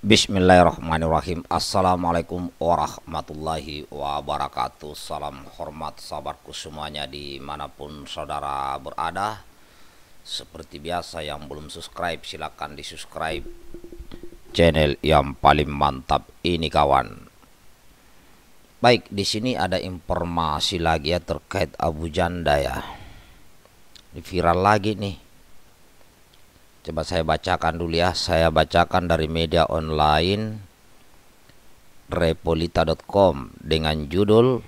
Bismillahirrahmanirrahim Assalamualaikum warahmatullahi wabarakatuh Salam hormat sahabatku semuanya dimanapun saudara berada Seperti biasa yang belum subscribe silahkan di subscribe Channel yang paling mantap ini kawan Baik di sini ada informasi lagi ya terkait Abu Janda ya Viral lagi nih Coba saya bacakan dulu ya. Saya bacakan dari media online repolita.com dengan judul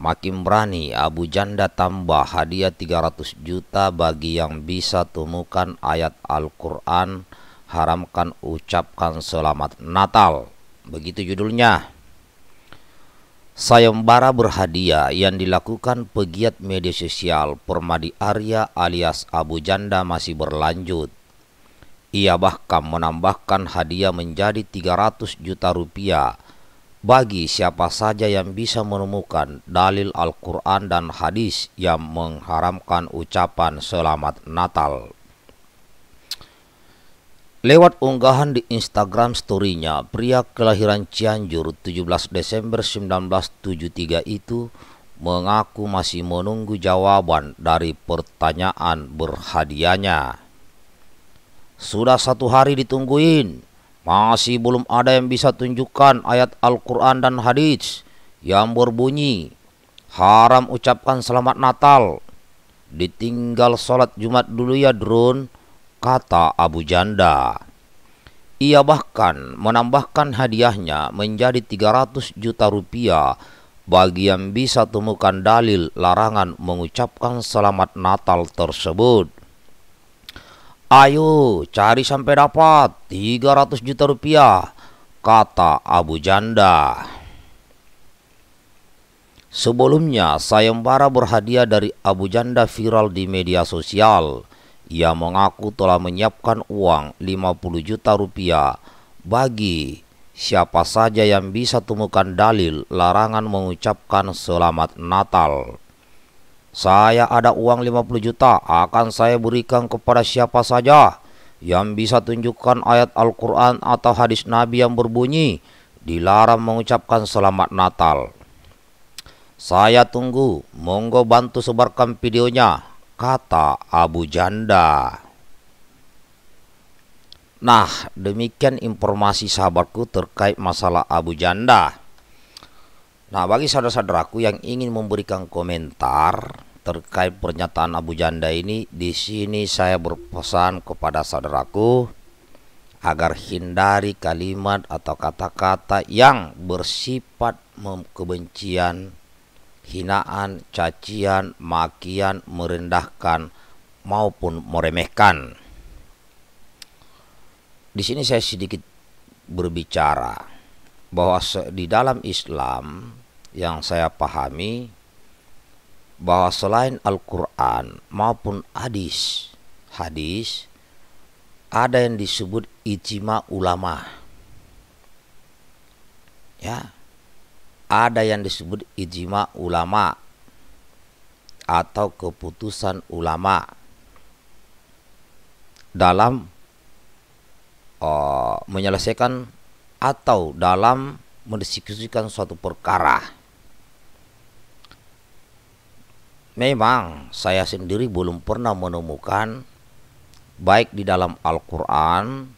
Makin berani Abu Janda tambah hadiah 300 juta bagi yang bisa temukan ayat Al-Qur'an haramkan ucapkan selamat Natal. Begitu judulnya. Sayembara berhadiah yang dilakukan pegiat media sosial Permadi Arya alias Abu Janda masih berlanjut. Ia bahkan menambahkan hadiah menjadi 300 juta rupiah bagi siapa saja yang bisa menemukan dalil Al-Quran dan hadis yang mengharamkan ucapan selamat Natal. Lewat unggahan di Instagram story-nya, pria kelahiran Cianjur 17 Desember 1973 itu mengaku masih menunggu jawaban dari pertanyaan berhadiahnya. Sudah satu hari ditungguin, masih belum ada yang bisa tunjukkan ayat Al-Quran dan hadis yang berbunyi, haram ucapkan selamat Natal, ditinggal sholat Jumat dulu ya drone, kata Abu Janda. Ia bahkan menambahkan hadiahnya menjadi 300 juta rupiah bagi yang bisa temukan dalil larangan mengucapkan selamat Natal tersebut. Ayo cari sampai dapat 300 juta rupiah, kata Abu Janda. Sebelumnya sayembara berhadiah dari Abu Janda viral di media sosial. Ia mengaku telah menyiapkan uang 50 juta rupiah bagi siapa saja yang bisa temukan dalil larangan mengucapkan selamat Natal. Saya ada uang 50 juta akan saya berikan kepada siapa saja yang bisa tunjukkan ayat Al-Quran atau hadis Nabi yang berbunyi dilarang mengucapkan selamat Natal. Saya tunggu, monggo bantu sebarkan videonya kata Abu Janda. Nah, demikian informasi sahabatku terkait masalah Abu Janda. Nah, bagi saudara-saudaraku yang ingin memberikan komentar terkait pernyataan Abu Janda ini, di sini saya berpesan kepada saudaraku agar hindari kalimat atau kata-kata yang bersifat kebencian hinaan, cacian, makian, merendahkan maupun meremehkan. Di sini saya sedikit berbicara bahwa di dalam Islam yang saya pahami bahwa selain Al-Qur'an maupun hadis, hadis ada yang disebut ijma ulama. Ya, ada yang disebut ijma ulama atau keputusan ulama dalam uh, menyelesaikan atau dalam mendiskusikan suatu perkara. Memang saya sendiri belum pernah menemukan baik di dalam Al-Qur'an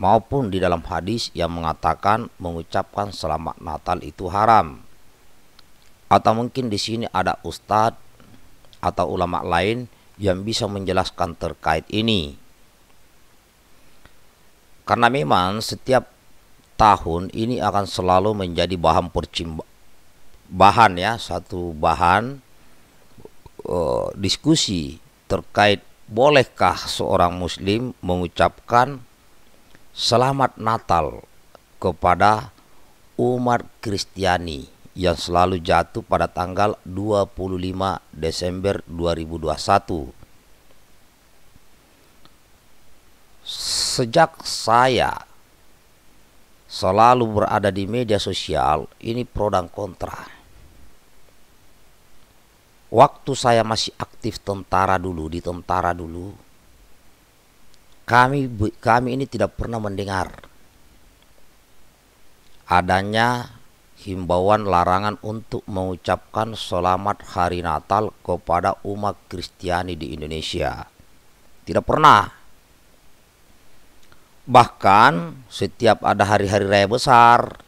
maupun di dalam hadis yang mengatakan mengucapkan selamat Natal itu haram. Atau mungkin di sini ada ustadz atau ulama lain yang bisa menjelaskan terkait ini. Karena memang setiap tahun ini akan selalu menjadi bahan percimba bahan ya satu bahan uh, diskusi terkait bolehkah seorang muslim mengucapkan Selamat Natal kepada umat Kristiani yang selalu jatuh pada tanggal 25 Desember 2021. Sejak saya selalu berada di media sosial, ini pro dan kontra. Waktu saya masih aktif tentara dulu, di tentara dulu, kami kami ini tidak pernah mendengar adanya himbauan larangan untuk mengucapkan selamat hari Natal kepada umat Kristiani di Indonesia. Tidak pernah. Bahkan setiap ada hari-hari raya besar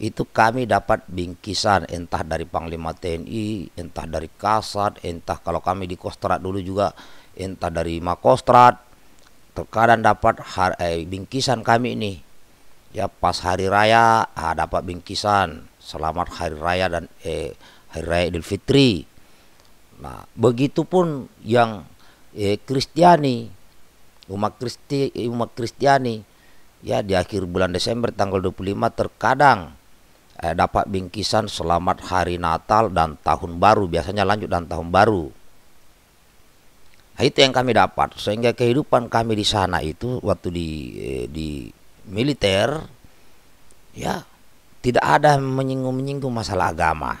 itu kami dapat bingkisan entah dari Panglima TNI, entah dari Kasat, entah kalau kami di Kostrat dulu juga entah dari Makostrat terkadang dapat har, eh, bingkisan kami ini ya pas hari raya ah, dapat bingkisan selamat hari raya dan eh, hari raya Idul Fitri nah begitupun yang eh, Kristiani umat Kristi umat Kristiani ya di akhir bulan Desember tanggal 25 terkadang eh, dapat bingkisan selamat hari Natal dan tahun baru biasanya lanjut dan tahun baru Nah, itu yang kami dapat sehingga kehidupan kami di sana itu waktu di eh, di militer ya tidak ada menyinggung-menyinggung masalah agama.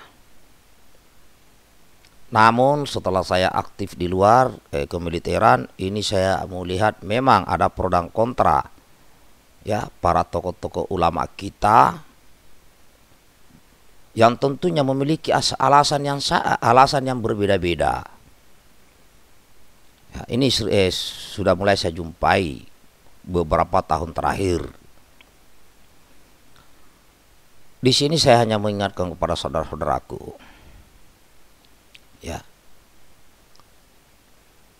Namun setelah saya aktif di luar eh, kemiliteran ini saya melihat memang ada pro dan kontra ya para tokoh-tokoh ulama kita yang tentunya memiliki alasan yang alasan yang berbeda-beda ini eh, sudah mulai saya jumpai beberapa tahun terakhir. Di sini saya hanya mengingatkan kepada saudara-saudaraku. Ya.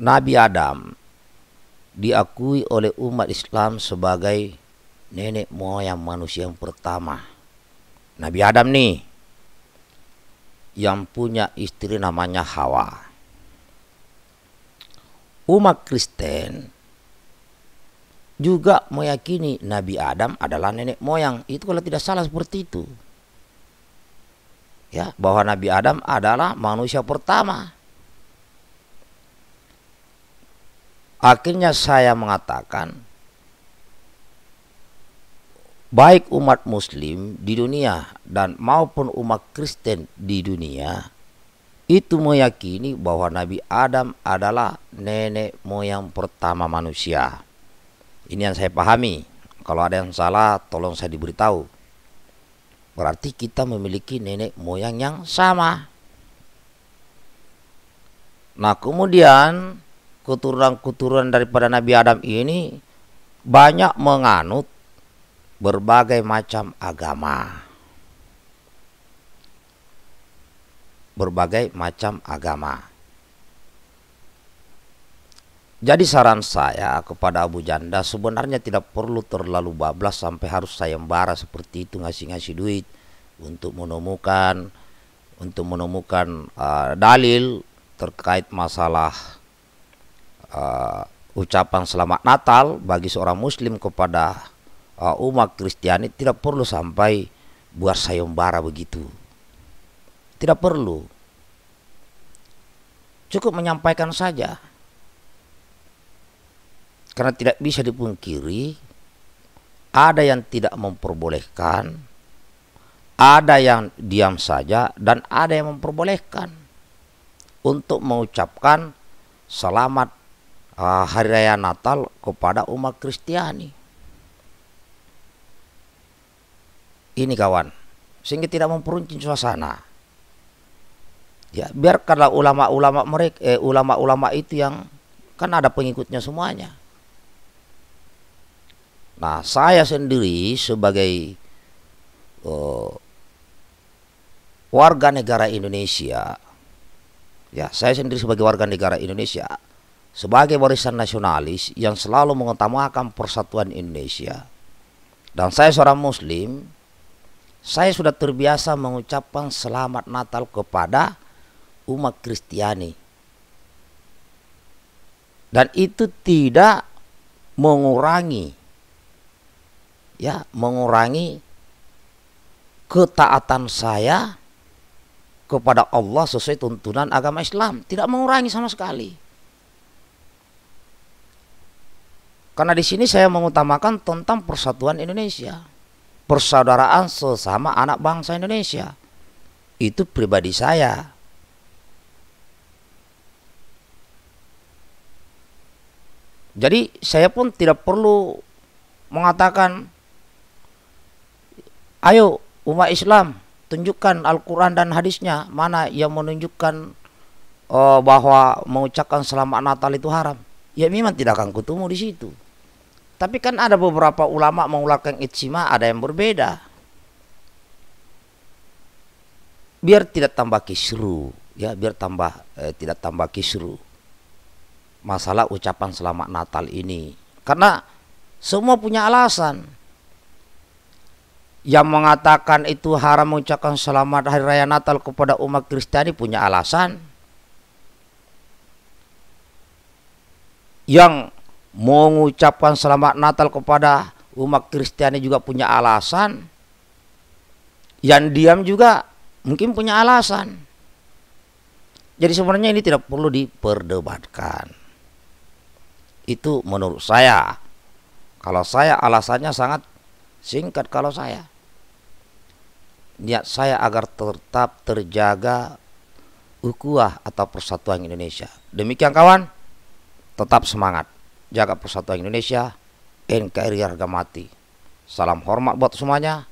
Nabi Adam diakui oleh umat Islam sebagai nenek moyang manusia yang pertama. Nabi Adam nih yang punya istri namanya Hawa umat Kristen juga meyakini Nabi Adam adalah nenek moyang. Itu kalau tidak salah seperti itu. Ya, bahwa Nabi Adam adalah manusia pertama. Akhirnya saya mengatakan baik umat muslim di dunia dan maupun umat Kristen di dunia itu meyakini bahwa Nabi Adam adalah nenek moyang pertama manusia. Ini yang saya pahami. Kalau ada yang salah, tolong saya diberitahu. Berarti kita memiliki nenek moyang yang sama. Nah, kemudian keturunan-keturunan daripada Nabi Adam ini banyak menganut berbagai macam agama. berbagai macam agama. Jadi saran saya kepada Abu Janda sebenarnya tidak perlu terlalu bablas sampai harus sayembara seperti itu ngasih-ngasih duit untuk menemukan untuk menemukan uh, dalil terkait masalah uh, ucapan selamat Natal bagi seorang muslim kepada uh, umat Kristiani tidak perlu sampai buat sayembara begitu. Tidak perlu. Cukup menyampaikan saja. Karena tidak bisa dipungkiri ada yang tidak memperbolehkan, ada yang diam saja dan ada yang memperbolehkan untuk mengucapkan selamat ah, hari raya Natal kepada umat Kristiani. Ini kawan, sehingga tidak memperuncing suasana ya biarkanlah ulama-ulama mereka eh, ulama-ulama itu yang kan ada pengikutnya semuanya nah saya sendiri sebagai uh, warga negara Indonesia ya saya sendiri sebagai warga negara Indonesia sebagai warisan nasionalis yang selalu mengutamakan persatuan Indonesia dan saya seorang muslim saya sudah terbiasa mengucapkan selamat natal kepada umat Kristiani. Dan itu tidak mengurangi ya, mengurangi ketaatan saya kepada Allah sesuai tuntunan agama Islam, tidak mengurangi sama sekali. Karena di sini saya mengutamakan tentang persatuan Indonesia, persaudaraan sesama anak bangsa Indonesia. Itu pribadi saya. Jadi saya pun tidak perlu mengatakan ayo umat Islam tunjukkan Al-Quran dan hadisnya mana yang menunjukkan uh, bahwa mengucapkan selamat Natal itu haram. Ya memang tidak akan kutemu di situ. Tapi kan ada beberapa ulama mengulakan ijtima ada yang berbeda. Biar tidak tambah kisru, ya biar tambah eh, tidak tambah kisru masalah ucapan selamat Natal ini. Karena semua punya alasan. Yang mengatakan itu haram mengucapkan selamat hari raya Natal kepada umat Kristiani punya alasan. Yang mengucapkan selamat Natal kepada umat Kristiani juga punya alasan. Yang diam juga mungkin punya alasan. Jadi sebenarnya ini tidak perlu diperdebatkan. Itu menurut saya. Kalau saya alasannya sangat singkat kalau saya. Niat saya agar tetap terjaga ukuah atau persatuan Indonesia. Demikian kawan, tetap semangat. Jaga persatuan Indonesia, NKRI harga mati. Salam hormat buat semuanya.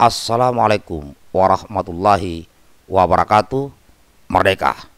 Assalamualaikum warahmatullahi wabarakatuh. Merdeka!